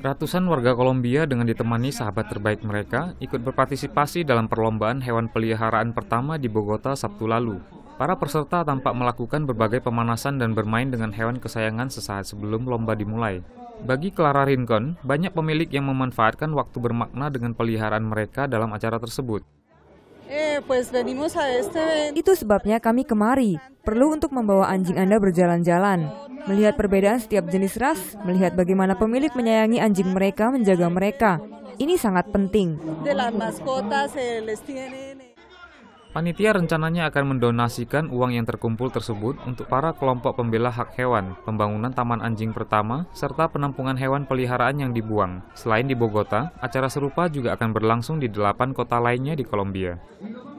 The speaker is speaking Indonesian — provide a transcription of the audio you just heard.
Ratusan warga Kolombia dengan ditemani sahabat terbaik mereka ikut berpartisipasi dalam perlombaan hewan peliharaan pertama di Bogota Sabtu lalu. Para peserta tampak melakukan berbagai pemanasan dan bermain dengan hewan kesayangan sesaat sebelum lomba dimulai. Bagi Clara Rincon, banyak pemilik yang memanfaatkan waktu bermakna dengan peliharaan mereka dalam acara tersebut. Eh, Itu sebabnya kami kemari, perlu untuk membawa anjing Anda berjalan-jalan. Melihat perbedaan setiap jenis ras, melihat bagaimana pemilik menyayangi anjing mereka, menjaga mereka. Ini sangat penting. Panitia rencananya akan mendonasikan uang yang terkumpul tersebut untuk para kelompok pembela hak hewan, pembangunan taman anjing pertama, serta penampungan hewan peliharaan yang dibuang. Selain di Bogota, acara serupa juga akan berlangsung di delapan kota lainnya di Kolombia.